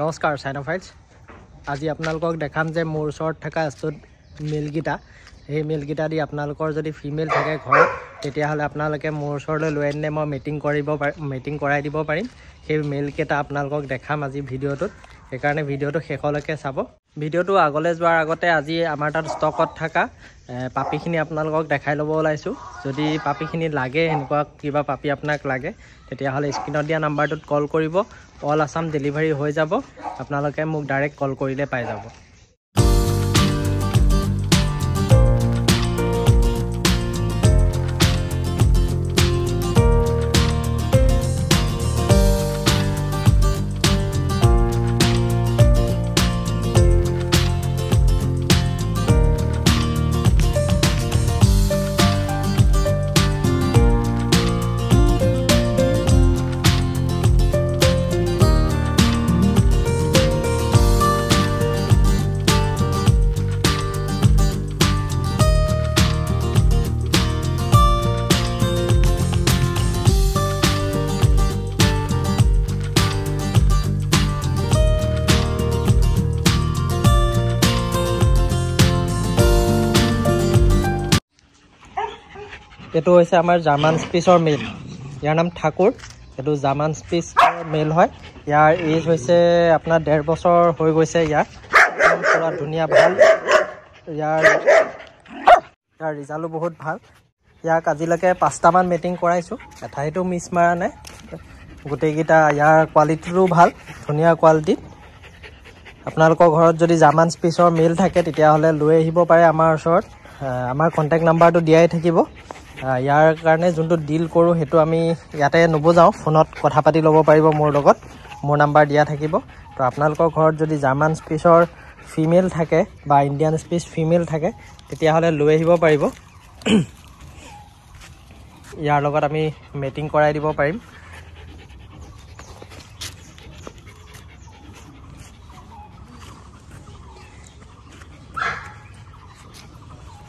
নমস্কাৰ চাইন' চাইনোফাইলছ আজি আপোনালোকক দেখাম যে মোৰ ওচৰত থকা এষ্টুড মিলকেইটা সেই মিলকেইটা দি আপোনালোকৰ যদি ফিমেল থাকে ঘৰত তেতিয়াহ'লে আপোনালোকে মোৰ ওচৰলৈ লৈ আনিলে মই মিটিং কৰিব পাৰি মিটিং কৰাই দিব পাৰিম সেই মিল্ককেইটা আপোনালোকক দেখাম আজি ভিডিঅ'টোত সেইকাৰণে ভিডিঅ'টো শেষলৈকে চাব ভিডিঅ'টো আগলৈ যোৱাৰ আগতে আজি আমাৰ তাত ষ্টকত থকা পাপিখিনি আপোনালোকক দেখাই ল'ব ওলাইছোঁ যদি পাপিখিনি লাগে সেনেকুৱা কিবা পাপি আপোনাক লাগে তেতিয়াহ'লে স্ক্ৰীণত দিয়া নাম্বাৰটোত কল কৰিব অল আছাম ডেলিভাৰী হৈ যাব আপোনালোকে মোক ডাইৰেক্ট কল কৰিলে পাই যাব এইটো হৈছে আমাৰ জামান স্পিচৰ মেল ইয়াৰ নাম ঠাকুৰ এইটো জামান স্পিচ মেল হয় ইয়াৰ এজ হৈছে আপোনাৰ ডেৰ বছৰ হৈ গৈছে ইয়াৰ পূৰা ধুনীয়া ভাল ইয়াৰ ইয়াৰ ৰিজাল্টো বহুত ভাল ইয়াক আজিলৈকে পাঁচটামান মেটিং কৰাইছোঁ এঠাইতো মিছ মৰা নাই গোটেইকেইটা ইয়াৰ কোৱালিটিটোও ভাল ধুনীয়া কোৱালিটি আপোনালোকৰ ঘৰত যদি জাৰ্মান স্পিচৰ মেল থাকে তেতিয়াহ'লে লৈ আহিব পাৰে আমাৰ ওচৰত আমাৰ কণ্টেক্ট নাম্বাৰটো দিয়াই থাকিব ইয়াৰ কাৰণে যোনটো ডিল কৰোঁ সেইটো আমি ইয়াতে নুবুজাওঁ ফোনত কথা পাতি ল'ব পাৰিব মোৰ লগত মোৰ নাম্বাৰ দিয়া থাকিব তো আপোনালোকৰ ঘৰত যদি জাৰ্মান স্পিচৰ ফিমেল থাকে বা ইণ্ডিয়ান স্পিচ ফিমেল থাকে তেতিয়াহ'লে লৈ আহিব পাৰিব ইয়াৰ লগত আমি মেটিং কৰাই দিব পাৰিম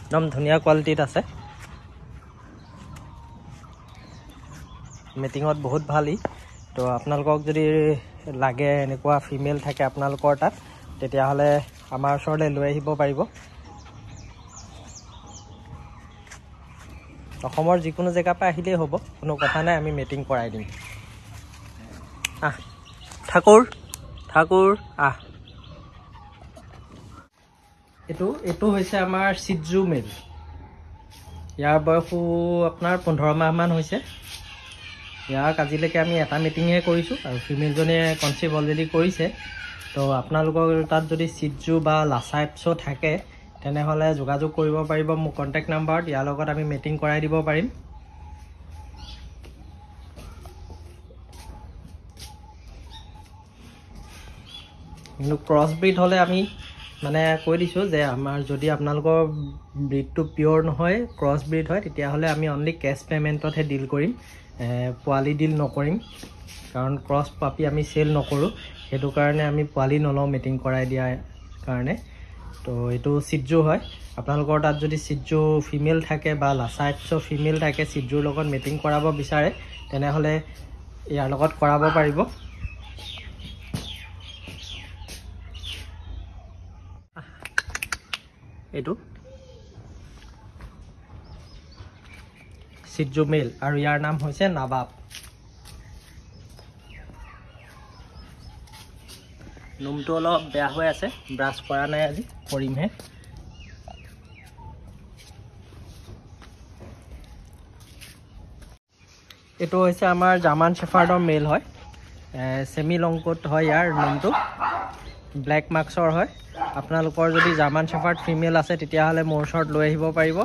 একদম ধুনীয়া কোৱালিটিত আছে মিটিঙত বহুত ভালই তো আপোনালোকক যদি লাগে এনেকুৱা ফিমেল থাকে আপোনালোকৰ তাত তেতিয়াহ'লে আমাৰ ওচৰলৈ লৈ আহিব পাৰিব অসমৰ যিকোনো জেগাৰ পৰা আহিলেই হ'ব কোনো কথা নাই আমি মিটিং কৰাই দিম আহ ঠাকুৰ ঠাকুৰ আহ এইটো এইটো হৈছে আমাৰ চিজু মেল ইয়াৰ বয়সো আপোনাৰ পোন্ধৰ মাহমান হৈছে ইয়াক আজিলৈকে আমি এটা মিটিঙে কৰিছোঁ আৰু ফিমেলজনীয়ে কনচেপ্ট অলৰেডি কৰিছে তো আপোনালোকৰ তাত যদি চিটযোৰ বা লাচাইপছো থাকে তেনেহ'লে যোগাযোগ কৰিব পাৰিব মোৰ কণ্টেক্ট নাম্বাৰত ইয়াৰ লগত আমি মিটিং কৰাই দিব পাৰিম কিন্তু ক্ৰছ ব্ৰিড হ'লে আমি মানে কৈ দিছোঁ যে আমাৰ যদি আপোনালোকৰ ব্ৰীডটো পিয়ৰ নহয় ক্ৰছ ব্ৰীড হয় তেতিয়াহ'লে আমি অনলি কেছ পে'মেণ্টতহে ডিল কৰিম পোৱালি ডিল নকৰিম কাৰণ ক্ৰছ পাপি আমি চেল নকৰোঁ সেইটো কাৰণে আমি পোৱালি নলওঁ মিটিং কৰাই দিয়াৰ কাৰণে তো এইটো চিটজু হয় আপোনালোকৰ তাত যদি চিটজু ফিমেল থাকে বা লাচা এক্সো ফিমেল থাকে চিটজুৰ লগত মিটিং কৰাব বিচাৰে তেনেহ'লে ইয়াৰ লগত কৰাব পাৰিব এইটো চিজু মিল আৰু ইয়াৰ নাম হৈছে নাবাব নোমটো অলপ বেয়া হৈ আছে ব্ৰাছ কৰা নাই আজি কৰিমহে এইটো হৈছে আমাৰ জামান চেফাৰ্ডৰ মেল হয় চেমি লংকুত হয় ইয়াৰ নোমটো ব্লেক মাক্সৰ হয় আপোনালোকৰ যদি জাৰ্মান চেফাৰ্ট ফিমেল আছে তেতিয়াহ'লে মোৰ ওচৰত লৈ আহিব পাৰিব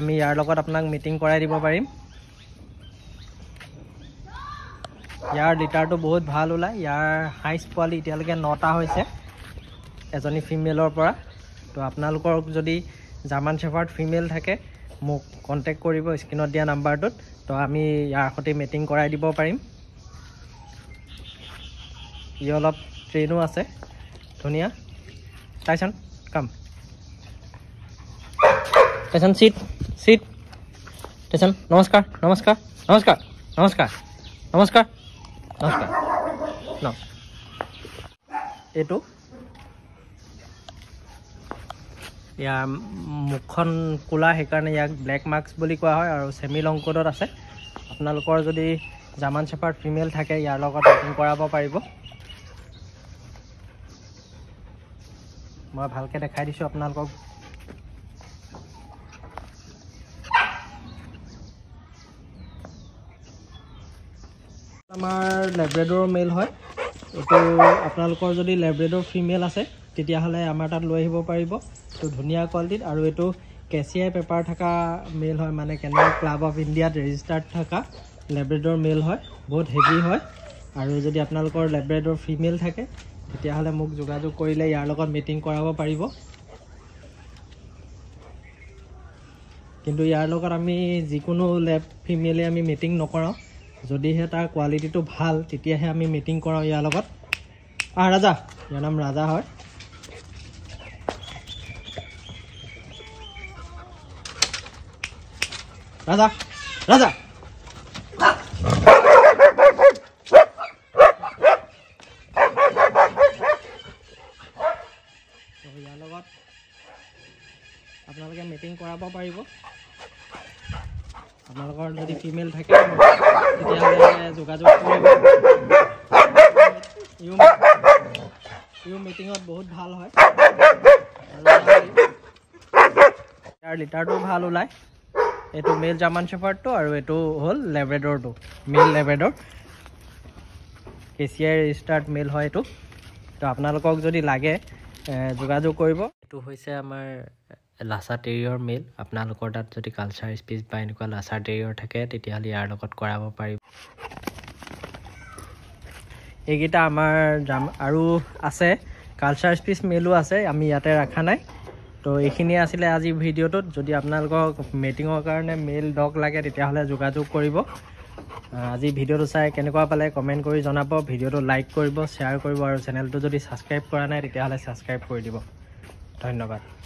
আমি ইয়াৰ লগত আপোনাক মিটিং কৰাই দিব পাৰিম ইয়াৰ লিটাৰটো বহুত ভাল ওলায় ইয়াৰ হাইজ পোৱালি এতিয়ালৈকে নটা হৈছে এজনী ফিমেলৰ পৰা তো আপোনালোকৰ যদি জাৰ্মান চেফাৰ্ট ফিমেল থাকে মোক কণ্টেক্ট কৰিব স্ক্ৰীণত দিয়া নাম্বাৰটোত তো আমি ইয়াৰ সৈতে মিটিং কৰাই দিব পাৰিম ই অলপ ট্ৰেইনো আছে ধুনীয়া tay sắn cầm tay sắn sit sit tay sắn namaskar namaskar namaskar namaskar namaskar namaskar no এইটো ইয়াৰ মুখখন ক'লা সেইকাৰণে ইয়াক ব্লেক মাক্স বুলি কোৱা হয় আৰু চেমি লং কোডত আছে আপোনালোকৰ যদি জামান চেপাৰ ফিমেল থাকে ইয়াৰ লগত কৰাব পাৰিব মই ভালকৈ দেখাই দিছোঁ আপোনালোকক আমাৰ লেব্ৰেডৰ মেল হয় এইটো আপোনালোকৰ যদি লেব্ৰেডৰ ফিমেল আছে তেতিয়াহ'লে আমাৰ তাত লৈ আহিব পাৰিব এইটো ধুনীয়া কোৱালিটিত আৰু এইটো কেচিয়াই পেপাৰ থকা মেল হয় মানে কেনেকৈ ক্লাব অফ ইণ্ডিয়াত ৰেজিষ্টাৰ্ড থকা লেব্ৰেডৰ মেল হয় বহুত হেভি হয় আৰু যদি আপোনালোকৰ লেব্ৰেডৰ ফিমেল থাকে তেতিয়াহ'লে মোক যোগাযোগ কৰিলে ইয়াৰ লগত মিটিং কৰাব পাৰিব কিন্তু ইয়াৰ লগত আমি যিকোনো লেব ফিমেলে আমি মিটিং নকৰাওঁ যদিহে তাৰ কোৱালিটিটো ভাল তেতিয়াহে আমি মিটিং কৰাওঁ ইয়াৰ লগত আ ৰাজা ইয়াৰ নাম ৰাজা হয় ৰাজা ৰাজা ব্ৰিডিং কৰাব পাৰিব আপোনালোকৰ যদি ফিমেল থাকে তেতিয়াহ'লে যোগাযোগ কৰিব ইউ মিটিঙত বহুত ভাল হয় ইয়াৰ লিটাৰটো ভাল ওলায় এইটো মেল জামান চেফাৰ্টটো আৰু এইটো হ'ল লেবৰেডৰটো মেল লেবৰেডৰ কে চি আই ৰেজিষ্টাৰ্ড মেল হয় এইটো তো আপোনালোকক যদি লাগে যোগাযোগ কৰিব এইটো হৈছে আমাৰ লাচা টেৰিয়ৰ মেল আপোনালোকৰ তাত যদি কালচাৰ স্পিচ বা এনেকুৱা লাচা টেৰিয়ৰ থাকে তেতিয়াহ'লে ইয়াৰ লগত কৰাব পাৰিব এইকেইটা আমাৰ জাম আৰু আছে কালচাৰ স্পিচ মেলো আছে আমি ইয়াতে ৰখা নাই তো এইখিনিয়ে আছিলে আজি ভিডিঅ'টোত যদি আপোনালোকক মিটিঙৰ কাৰণে মেইল ডগ লাগে তেতিয়াহ'লে যোগাযোগ কৰিব আজি ভিডিঅ'টো চাই কেনেকুৱা পালে কমেণ্ট কৰি জনাব ভিডিঅ'টো লাইক কৰিব শ্বেয়াৰ কৰিব আৰু চেনেলটো যদি ছাবস্ক্ৰাইব কৰা নাই তেতিয়াহ'লে ছাবস্ক্ৰাইব কৰি দিব ধন্যবাদ